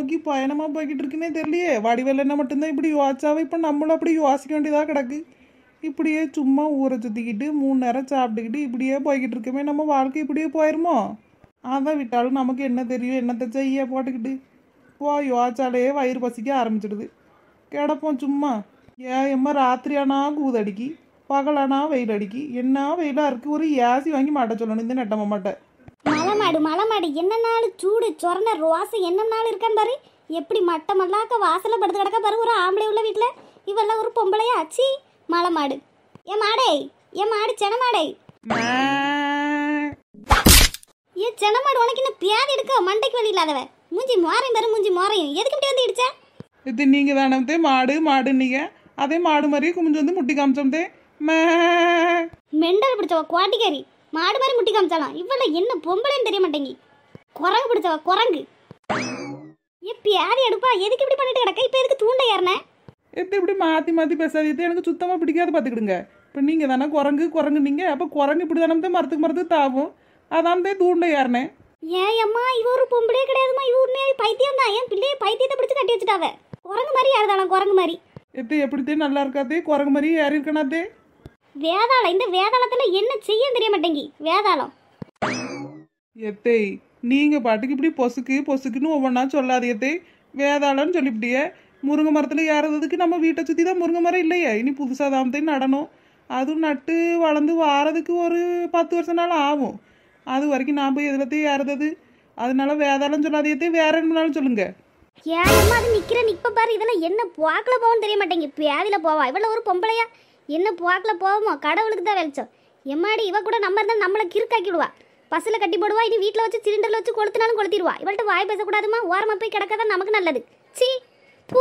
நோக்கி பயணமாக போய்கிட்டு இருக்குன்னே தெரியலையே என்ன மட்டும்தான் இப்படி யோசிச்சாவே இப்போ நம்மளும் அப்படி யோசிக்க வேண்டியதாக கிடக்கு இப்படியே சும்மா ஊரை சுற்றிக்கிட்டு மூணு நேரம் சாப்பிட்டுக்கிட்டு இப்படியே போய்கிட்டு இருக்கமே நம்ம வாழ்க்கை இப்படியே போயிடுமோ அதான் விட்டாலும் நமக்கு என்ன தெரியும் என்னத்தை செய்ய போட்டுக்கிட்டு போ யோசிச்சாலே வயிறு பசிக்க ஆரம்பிச்சிடுது கிடப்போம் சும்மா ஏன் எம்மா ஆனால் கூதடிக்கி பகலானா வெயில் அடிக்கி என்ன வெயிலாக இருக்குது ஒரு ஏசி வாங்கி மாட்ட சொல்லணும் இந்த நெட்டமாட்டேன் மாட்டேன் மலமாடு மலமாடு என்னன்னாலு சூடு சொரண ரோசை நாள் இருக்கான்னு பாரு எப்படி மட்டமல்லாக்க வாசல படுத்து கிடக்க பாரு ஒரு ஆம்பளை உள்ள வீட்டில் இவெல்லாம் ஒரு பொம்பளையா ஆச்சு மலமாடு ஏ மாடே ஏ மாடு சென மாடே ஏ சென மாடு உனக்கு என்ன பியாதி எடுக்க மண்டைக்கு வழி இல்லாதவ மூஞ்சி மாறையும் பாரு மூஞ்சி மாறையும் எதுக்கு இப்படி வந்து இடிச்ச இது நீங்க தானே மாடு மாடுன்னீங்க அதே மாடு மாதிரி குமிஞ்சு வந்து முட்டி காமிச்சோம் மெண்டல் பிடிச்சவ குவாட்டிக்காரி மாடு மாதிரி முட்டி காமிச்சாலாம் இவ்வளோ என்ன பொம்பளைன்னு தெரிய மாட்டேங்கி குரங்கு பிடிச்சவா குரங்கு எப்பி யாரு எடுப்பா எதுக்கு இப்படி பண்ணிட்டு கிடக்க இப்போ எதுக்கு தூண்ட ஏறின எத்த இப்படி மாற்றி மாற்றி பேசாது எத்த எனக்கு சுத்தமாக பிடிக்காத பார்த்துக்கிடுங்க இப்போ நீங்கள் தானே குரங்கு குரங்கு நீங்கள் அப்போ குரங்கு இப்படி தானே தான் மரத்துக்கு மரத்துக்கு தாவும் அதான் தான் தூண்ட ஏறினேன் ஏன் அம்மா இவ ஒரு பொம்பளே கிடையாதுமா இவ உண்மையாவே பைத்தியம் தான் ஏன் பிள்ளையை பைத்தியத்தை பிடிச்சு கட்டி வச்சுட்டாவ குரங்கு மாதிரி யாருதானா குரங்கு மாதிரி எத்த எப்படித்தே நல்லா இருக்காதே குரங்கு மாதிரி ஏறி இருக்கணாதே வேதாளம் இந்த வேதாளத்துல என்ன செய்ய தெரிய மாட்டேங்கி வேதாளம் எத்தை நீங்க பாட்டுக்கு இப்படி பொசுக்கு பொசுக்குன்னு ஒவ்வொன்றா சொல்லாது எத்தை வேதாளம்னு சொல்லிவிட்டியே முருங்கை மரத்தில் ஏறதுக்கு நம்ம வீட்டை சுற்றி தான் முருங்கை மரம் இல்லையா இனி புதுசாக தான் நடணும் அதுவும் நட்டு வளர்ந்து வாரதுக்கு ஒரு பத்து வருஷம் நாள் ஆகும் அது வரைக்கும் நான் போய் தான் ஏறது அதனால வேதாளம் சொல்லாதையத்தையும் வேற என்னாலும் சொல்லுங்க ஏன் அது நிக்கிற நிப்ப பாரு இதெல்லாம் என்ன பாக்கல போவோம்னு தெரிய மாட்டேங்க பேதில போவா இவ்வளவு ஒரு பொம்பளையா என்ன போக்கில் போவோமோ கடவுளுக்கு தான் வெளிச்சம் எம்மாடி இவ கூட நம்ம இருந்தால் நம்மளை கிறுக்காக்கிடுவா பஸ்ஸில் கட்டி போடுவா இனி வீட்டில் வச்சு சிலிண்டரில் வச்சு கொளுத்தினாலும் கொளுத்திடுவா இவள்கிட்ட வாய் பேசக்கூடாதுமா ஓரமாக போய் கிடக்காதான் நமக்கு நல்லது சி பூ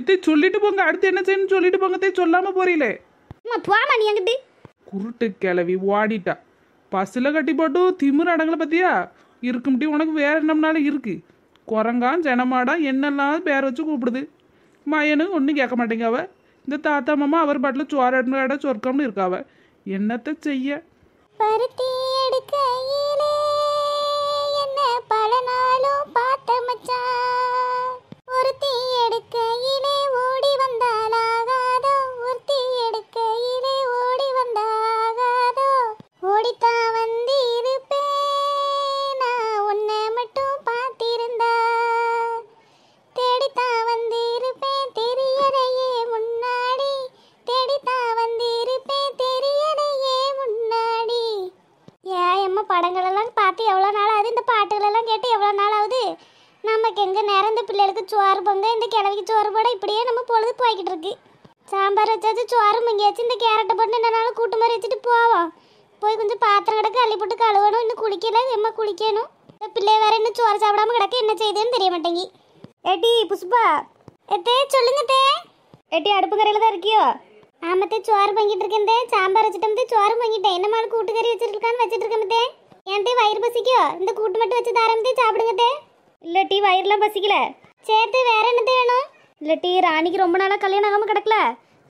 இதை சொல்லிட்டு போங்க அடுத்து என்ன செய்யணும் சொல்லிட்டு போங்க தே சொல்லாம போறீங்களே அம்மா போமா நீ எங்கிட்டு குருட்டு கிளவி ஓடிட்டா பஸ்ஸில் கட்டி போட்டு திமிர் அடங்கலை பத்தியா இருக்கும்டி உனக்கு வேற என்னம்னாலும் இருக்கு குரங்கான் ஜனமாடா என்னெல்லாம் பேர் வச்சு கூப்பிடுது மாயனு ஒன்றும் கேட்க மாட்டேங்க அவள் இந்த தாத்தா மாமா அவர் பாட்டில் சோரட சொர்க்கம்னு இருக்காவ என்னத்த செய்ய பருத்தி பல நாளும் பார்த்த மச்சான் படங்களெல்லாம் பார்த்து எவ்வளோ நாள் ஆகுது இந்த பாட்டுகளெல்லாம் கேட்டு எவ்வளோ நாள் ஆகுது நமக்கு எங்கே நேரம் இந்த பிள்ளைகளுக்கு சோறு பொங்க இந்த கிழவிக்கு சோறு போட இப்படியே நம்ம பொழுது போய்கிட்டு இருக்கு சாம்பார் வச்சாச்சு சோறு முங்கியாச்சு இந்த கேரட்டை போட்டு இந்த நாள் கூட்டு மாதிரி வச்சுட்டு போவோம் போய் கொஞ்சம் பாத்திரம் கிடக்க அள்ளி போட்டு கழுவணும் இன்னும் குளிக்கல எம்மா குளிக்கணும் இந்த பிள்ளை வேற இன்னும் சோறு சாப்பிடாம கிடக்க என்ன செய்யுதுன்னு தெரிய மாட்டேங்கி ஏட்டி புஷ்பா எத்தே சொல்லுங்க தே ஏட்டி கரையில் தான் இருக்கியோ ஆமாத்தே சோறு பங்கிட்டு இருக்கேன் சாம்பார் வச்சுட்டோம் சோறு பங்கிட்டேன் என்ன மாடு கூட்டுக்கறி வச்சிருக்கான்னு வச்சுட்டு இருக்கேன் ஏன்டி வயிறு பசிக்கோ இந்த கூட்டு மட்டும் வச்சு தாரம்பி சாப்பிடுங்கட்டே இல்லை டீ வயிறுலாம் பசிக்கல சேர்த்து வேற என்னது வேணும் இல்லை டீ ராணிக்கு ரொம்ப நாளாக கல்யாணம் ஆகாமல் கிடக்கல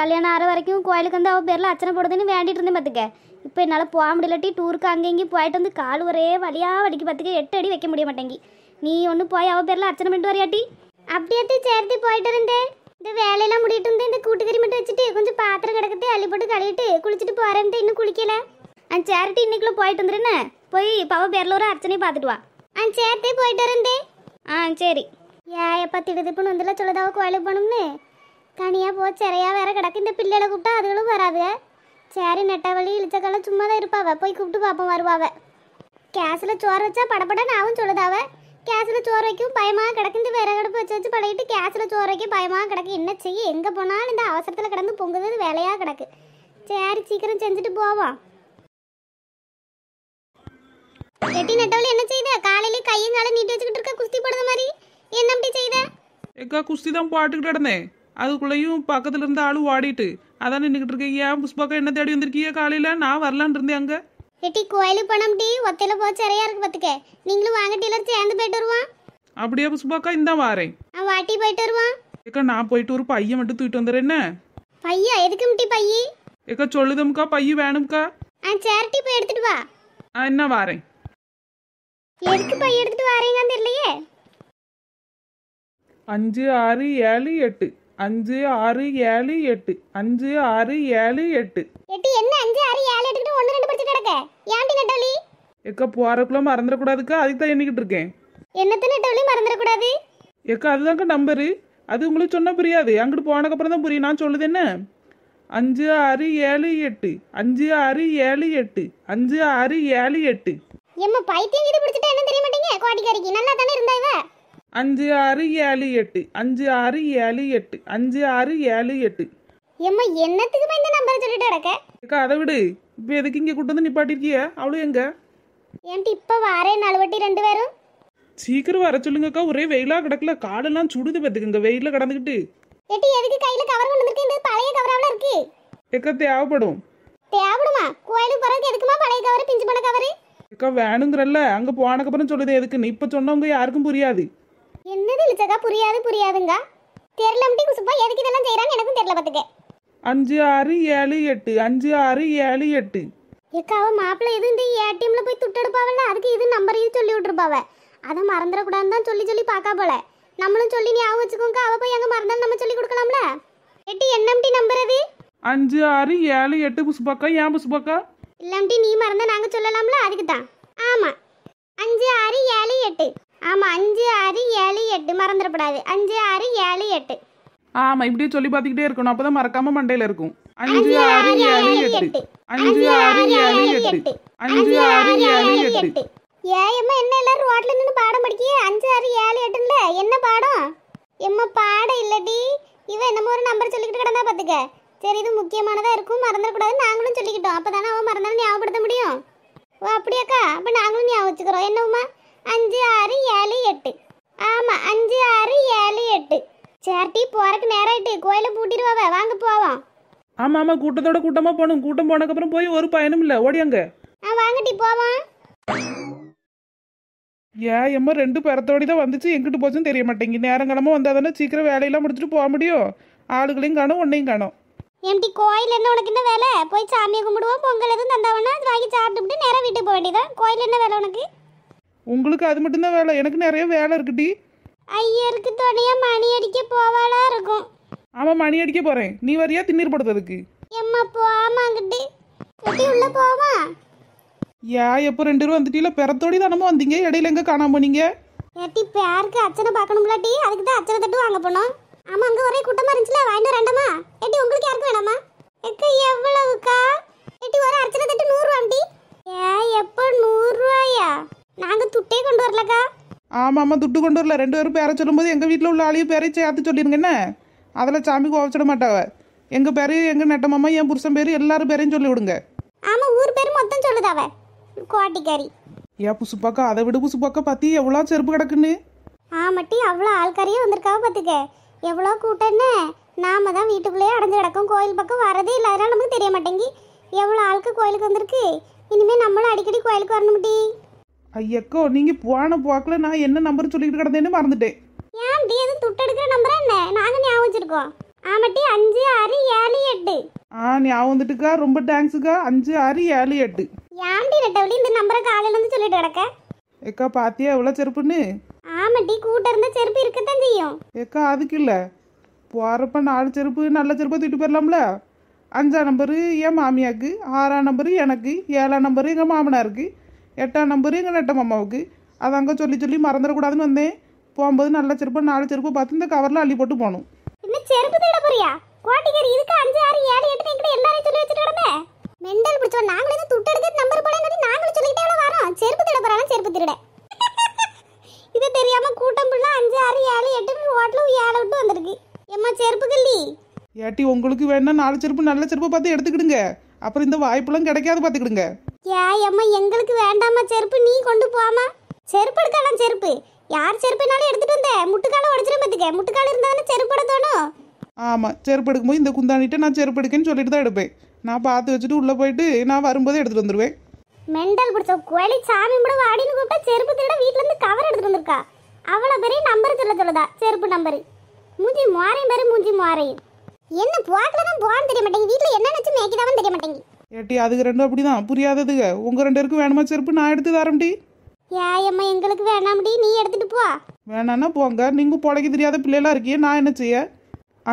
கல்யாணம் ஆற வரைக்கும் கோயிலுக்கு வந்து அவள் பேரில் அச்சனை போடுதுன்னு வேண்டிட்டு இருந்தேன் பார்த்துக்க இப்போ என்னால் போக முடியல டீ டூருக்கு அங்கே இங்கேயும் போயிட்டு வந்து கால் ஒரே வழியாக வலிக்கு பார்த்துக்க எட்டு அடி வைக்க முடிய மாட்டேங்கி நீ ஒன்று போய் அவள் பேரில் அச்சனை பண்ணிட்டு வரையாட்டி அப்படியே சேர்த்து போயிட்டு இருந்தேன் இந்த வேலையெல்லாம் முடிட்டு இருந்து இந்த கூட்டுக்கறி மட்டும் வச்சுட்டு கொஞ்சம் பாத்திரம் கிடக்குது அள்ளி போட்டு கழுவிட்டு குளிச்சுட்டு போறேன்ட்டு இன்னும் குளிக்கல அந்த சேரிட்டி இன்னைக்குள்ள போயிட்டு வந்துருன்னு போய் பவ பேரில் ஒரு அர்ச்சனையும் பார்த்துட்டு வா ஆ சேர்த்தே போயிட்டு இருந்தே ஆ சரி ஏ எப்போ திடுதிப்புன்னு வந்துல சொல்லதாவோ கோயிலுக்கு போகணும்னு தனியாக போ சிறையாக வேற கிடக்கு இந்த பிள்ளைகளை கூப்பிட்டா அதுகளும் வராதுக சரி நெட்டவழி இழிச்சக்கெல்லாம் சும்மா தான் இருப்பாவ போய் கூப்பிட்டு பார்ப்போம் வருவாவ கேஸில் சோறு வச்சா படப்பட நாவும் சொல்லுதாவ கேஸில் சோறு வைக்கும் பயமாக கிடக்கு இந்த வேற கடுப்பு வச்சு வச்சு பழகிட்டு கேஸில் சோறு வைக்க பயமாக கிடக்கு என்ன செய்ய எங்கே போனாலும் இந்த அவசரத்தில் கிடந்து பொங்குது வேலையாக கிடக்கு சரி சீக்கிரம் செஞ்சுட்டு போவான் எட்டி நட்டவள் என்ன செய்த காலையில கையும் காலை நீட்டி வச்சுக்கிட்டு இருக்க குஸ்தி போடுற மாதிரி என்ன அப்படி செய்த எக்கா குஸ்தி தான் பாட்டுக்கிட்டு கிடந்தேன் அதுக்குள்ளேயும் பக்கத்துல இருந்த ஆளு ஓடிட்டு அதான் நின்றுக்கிட்டு இருக்கேன் ஏன் புஷ்பாக்கா என்ன தேடி வந்திருக்கீங்க காலையில நான் வரலான் இருந்தேன் அங்க எட்டி கோயிலுக்கு போனோம் டி ஒத்தையில போக சிறையா இருக்கு பாத்துக்க நீங்களும் வாங்க சேர்ந்து போயிட்டு வருவோம் அப்படியே புஷ்பாக்கா இந்த வாரேன் வாட்டி போயிட்டு வருவான் ஏக்கா நான் போயிட்டு ஒரு பையன் மட்டும் தூக்கிட்டு வந்துடுறேன் என்ன பையா எதுக்கு முட்டி பையி ஏக்கா சொல்லுதம்க்கா பையன் வேணும்க்கா ஆ சேரிட்டி போய் எடுத்துட்டு வா ஆ என்ன வாரேன் எதுக்கு பை எடுத்துட்டு வரீங்கன்னு தெரியலையே அஞ்சு ஆறு ஏழு எட்டு அஞ்சு ஆறு ஏழு எட்டு அஞ்சு ஆறு ஏழு எட்டு எட்டி என்ன அஞ்சு ஆறு ஏழு எடுத்துட்டு ஒன்று ரெண்டு படிச்சு கிடக்க ஏன்டி நெட்டவலி எக்கா போறக்குள்ள மறந்துடக்கூடாதுக்கா அதுக்கு தான் எண்ணிக்கிட்டு இருக்கேன் என்னத்த நெட்டவலி மறந்துடக்கூடாது எக்கா அதுதாங்க நம்பரு அது உங்களுக்கு சொன்னால் புரியாது அங்கிட்டு போனதுக்கப்புறம் தான் புரியும் நான் சொல்லுது என்ன அஞ்சு ஆறு ஏழு எட்டு அஞ்சு ஆறு ஏழு எட்டு அஞ்சு ஆறு ஏழு எட்டு எம்மா பைத்தியம் இது பிடிச்சிட்டா என்ன தெரிய மாட்டீங்க கோடிக்காரிக்கு நல்லா தானே இருந்தா இவ அஞ்சு ஆறு ஏழு எட்டு அஞ்சு ஆறு ஏழு எட்டு அஞ்சு ஆறு ஏழு எட்டு எம்மா என்னத்துக்குமே இந்த நம்பர் சொல்லிட்டு கிடக்க அக்கா அதை விடு இப்போ எதுக்கு இங்கே கூட்டு வந்து நிப்பாட்டிருக்கிய அவளும் எங்க ஏன்ட்டு இப்போ வாரேன் நாலு வட்டி ரெண்டு பேரும் சீக்கிரம் வர சொல்லுங்கக்கா ஒரே வெயிலா கிடக்கல காடெல்லாம் சுடுது பார்த்துக்குங்க வெயில கடந்துக்கிட்டு எட்டி எதுக்கு கையில கவர் கொண்டு வந்திருக்கீங்க பழைய கவராவில் இருக்கு எக்க தேவைப்படும் தேவைப்படுமா கோயிலுக்கு போறதுக்கு எதுக்குமா பழைய கவர் பிஞ்சு பண்ண கவர் அக்கா வேணுங்கிறல்ல அங்க போனக்கப்புறம் சொல்லுது எதுக்குன்னு இப்ப சொன்னவங்க யாருக்கும் புரியாது என்னது இழுச்சக்கா புரியாது புரியாதுங்க தெரியல குசுப்பா எதுக்கு இதெல்லாம் செய்யறான்னு எனக்கும் தெரியல பாத்துக்க அஞ்சு ஆறு ஏழு எட்டு அஞ்சு ஆறு ஏழு எட்டு ஏக்கா அவ மாப்பிள்ள எது இந்த ஏடிஎம்ல போய் துட்டெடுப்பாவல்ல அதுக்கு இது நம்பரையும் சொல்லி விட்டுருப்பாவ அதை மறந்துடக்கூடாதுன்னு தான் சொல்லி சொல்லி பார்க்க போல நம்மளும் சொல்லி ஞாபகம் வச்சுக்கோங்க அவ போய் அங்க மறந்தாலும் நம்ம சொல்லி கொடுக்கலாம்ல எட்டு என்எம்டி நம்பர் அது அஞ்சு ஆறு ஏழு எட்டு புசுபாக்கா ஏன் புசுபாக்கா இல்லாமட்டி நீ மறந்தா நாங்கள் சொல்லலாம்ல அதுக்கு தான் ஆமாம் அஞ்சு ஆறு ஏழு எட்டு ஆமாம் அஞ்சு ஆறு ஏழு எட்டு மறந்துடப்படாது அஞ்சு ஆறு ஏழு எட்டு ஆமா இப்படியே சொல்லி பார்த்துக்கிட்டே இருக்கணும் அப்பதான் மறக்காம மண்டையில இருக்கும் அஞ்சு ஆறு ஏழு எட்டு அஞ்சு ஆறு ஏழு எட்டு அஞ்சு ஆறு ஏழு எட்டு அம்மா என்ன எல்லாரும் ரோட்ல நின்று பாடம் படிக்கிய அஞ்சு ஆறு ஏழு எட்டுல என்ன பாடம் எம்மா பாடம் இல்லடி இவன் என்னமோ ஒரு நம்பர் சொல்லிக்கிட்டு கிடந்தா பாத்துக்க சரி இது முக்கியமானதாக இருக்கும் மறந்துடக்கூடாது நாங்களும் சொல்லிக்கிட்டோம் அப்போ தானே அவன் மறந்தாலும் ஞாபகப்படுத்த முடியும் ஓ அப்படியாக்கா அப்போ நாங்களும் ஞாபகம் வச்சுக்கிறோம் என்னவுமா அஞ்சு ஆறு ஏழு எட்டு ஆமாம் அஞ்சு ஆறு ஏழு எட்டு சேர்ட்டி போகிறக்கு நேரம் ஆயிட்டு கோயிலை பூட்டிடுவாவ வாங்க போவோம் ஆமாம் ஆமாம் கூட்டத்தோட கூட்டமாக போகணும் கூட்டம் போனதுக்கப்புறம் போய் ஒரு பயனும் இல்லை ஓடியாங்க ஆ வாங்கட்டி போவோம் ஏ எம்மா ரெண்டு பேரத்தோடி தான் வந்துச்சு எங்கிட்டு போச்சுன்னு தெரிய மாட்டேங்க நேரங்காலமாக வந்தால் தானே சீக்கிரம் வேலையெல்லாம் முடிச்சுட்டு போக முடியும் ஆளுகளையும் காணும் ஒன்றையும் காணும் எம்டி கோயில் என்ன உனக்கு என்ன வேலை போய் சாமியை கும்பிடுவோம் பொங்கல் எதுவும் தந்தாவனா அது வாங்கி சாப்பிட்டு நேரம் வீட்டுக்கு போக வேண்டியதான் கோயில் என்ன வேலை உனக்கு உங்களுக்கு அது மட்டும்தான் வேலை எனக்கு நிறைய வேலை இருக்குடி ஐயருக்கு துணையா மணி அடிக்க போவாளா இருக்கும் ஆமா மணி அடிக்க போறேன் நீ வரியா திண்ணீர் படுத்ததுக்கு எம்மா போமா அங்கிட்டு எப்படி உள்ள போவா யா எப்போ ரெண்டு பேரும் வந்துட்டீல பிறத்தோடி தானமா வந்தீங்க இடையில எங்க காணாம போனீங்க ஏட்டி பேருக்கு அச்சனை பார்க்கணும்லாட்டி அதுக்கு தான் அச்சனை தட்டு வாங்க போனோம் ஆமா அங்க ஒரே கூட்டமா இருந்துச்சுல வாங்கிட்டு ரெண்டமா எட்டி உங்களுக்கு யாருக்கு வேணாமா எக்கு எவ்வளவுக்கா எட்டி ஒரு அர்ச்சனை தட்டு நூறுரூவாண்டி ஏ எப்போ நூறுரூவாயா நாங்க துட்டே கொண்டு வரலக்கா ஆமா ஆமா துட்டு கொண்டு வரல ரெண்டு பேரும் பேரை சொல்லும்போது எங்கள் வீட்டில் உள்ள ஆளையும் பேரையும் சேர்த்து சொல்லிருங்க என்ன அதில் சாமி கோவச்சிட மாட்டாவ எங்கள் பேர் எங்கள் நெட்டமாமா என் புருஷன் பேர் எல்லாரும் பேரையும் சொல்லி விடுங்க ஆமாம் ஊர் பேர் மொத்தம் சொல்லுதாவ கோட்டிக்காரி ஏன் புசுப்பாக்கா அதை விடு புசுப்பாக்கா பற்றி எவ்வளோ செருப்பு கிடக்குன்னு ஆமாட்டி அவ்வளோ ஆள்காரியே வந்திருக்காவ பார்த்துக்க எவ்வளோ கூட்டம்னு நாம தான் வீட்டுக்குள்ளேயே அடைஞ்சு கிடக்கும் கோயில் பக்கம் வரதே இல்லை அதனால் நமக்கு தெரிய மாட்டேங்கி எவ்வளோ ஆளுக்கு கோயிலுக்கு வந்திருக்கு இனிமேல் நம்மளும் அடிக்கடி கோயிலுக்கு வரணும்டி ஐயக்கோ நீங்க போன போக்கில் நான் என்ன நம்பர் சொல்லிட்டு கிடந்தேன்னு மறந்துட்டேன் ஏன் டி எதுவும் துட்டெடுக்கிற நம்பரா என்ன நாங்கள் ஞாபகம் வச்சிருக்கோம் ஆமாட்டி அஞ்சு ஆறு ஏழு எட்டு ஆ ஞாபகம் வந்துட்டுக்கா ரொம்ப தேங்க்ஸுக்கா அஞ்சு ஆறு ஏழு எட்டு ஏன்டி ரெட்டவழி இந்த நம்பரை காலையில இருந்து சொல்லிட்டு கிடக்க ஏக்கா பாத்தியா எவ்வளோ செருப்புன்னு ஆமாட்டி கூட்டம் இருந்தா செருப்பு இருக்கத்தான் செய்யும் ஏக்கா அதுக்கு இல்லை போகிறப்ப நாலு செருப்பு நல்ல செருப்பு திட்டு போயிடலாம்ல அஞ்சாம் நம்பரு என் மாமியாக்கு ஆறாம் நம்பரு எனக்கு ஏழாம் நம்பரு எங்கள் மாமனாருக்கு எட்டாம் நம்பரு எங்கள் நெட்ட மாமாவுக்கு அதை அங்கே சொல்லி சொல்லி மறந்துடக்கூடாதுன்னு வந்தேன் போகும்போது நல்ல செருப்பு நாலு செருப்பு பார்த்து இந்த கவரில் அள்ளி போட்டு போகணும் இன்னும் செருப்பு தேட போறியா கோட்டிக்காரி இதுக்கு அஞ்சு ஆறு ஏழு எட்டு என்கிட்ட எல்லாரையும் சொல்லி வச்சுட்டு கிடந்தே மெண்டல் பிடிச்சோம் தான் துட்டு எடுத்து நம்பர் போட நாங்களும் சொல்லிக்கிட்டே வரோம் செருப்பு தேட போறாங்க செருப்பு திருட இது தெரியாம கூட்டம் புள்ள அஞ்சு ஆறு ஏழு எட்டு ரோட்ல ஏழு விட்டு வந்திருக்கு எம்மா செருப்பு கல்லி ஏட்டி உங்களுக்கு வேணா நாலு செருப்பு நல்ல செருப்பு பார்த்து எடுத்துக்கிடுங்க அப்புறம் இந்த வாய்ப்புலாம் கிடைக்காது பார்த்துக்கிடுங்க ஏ அம்மா எங்களுக்கு வேண்டாமா செருப்பு நீ கொண்டு போமா செருப்பு எடுக்கலாம் செருப்பு யார் செருப்புனாலும் எடுத்துட்டு வந்த முட்டுக்கால உடச்சிரும் பார்த்துக்க முட்டுக்கால இருந்தாலும் செருப்பு எடுத்து ஆமாம் செருப்பு எடுக்கும்போது இந்த குந்தாணிட்ட நான் செருப்பு எடுக்கேன்னு சொல்லிட்டு தான் எடுப்பேன் நான் பார்த்து வச்சுட்டு உள்ளே போயிட்டு நான் வரும்போது எடுத்துட்டு வந்துடுவேன் மெண்டல் பிடிச்ச கோழி சாமி கூட வாடின்னு கூப்பிட்டா செருப்பு திருட வீட்டுல இருந்து கொடுத்துட்டு வந்திருக்கா அவ்வளோ பெரிய நம்பர் சொல்ல சொல்லுதா செருப்பு நம்பர் மூஞ்சி மாறையும் பேரு மூஞ்சி மாறையும் என்ன போட்டில் தான் போகணும் தெரிய மாட்டேங்குது வீட்டில் என்ன நினச்சி மேய்க்கிதாவும் தெரிய மாட்டேங்குது ஏட்டி அதுக்கு ரெண்டும் அப்படி தான் புரியாததுங்க உங்கள் ரெண்டு பேருக்கும் வேணுமா செருப்பு நான் எடுத்து தரம்டி ஏம்மா எங்களுக்கு வேணாம்டி நீ எடுத்துட்டு போ வேணாம்னா போங்க நீங்கள் பொழைக்க தெரியாத பிள்ளைலாம் இருக்கீங்க நான் என்ன செய்ய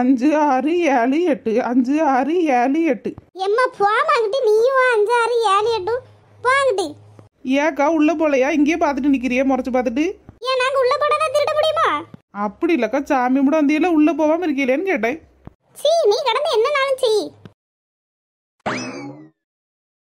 அஞ்சு ஆறு ஏழு எட்டு அஞ்சு ஆறு ஏழு எட்டு எம்மா போமாங்கிட்டு நீயும் அஞ்சு ஆறு ஏழு எட்டு போங்கிட்டு ஏக்கா உள்ள போலையா இங்கேயே பார்த்துட்டு நிக்கிறியே முறைச்சு பார்த்துட்டு ஏன் நாங்க உள்ள போனா திருட முடியுமா அப்படி இல்லக்கா சாமி முடம் அந்த உள்ள போகாம இருக்கீங்களேன்னு கேட்டேன் சீ நீ கடந்து என்ன நாளும் செய்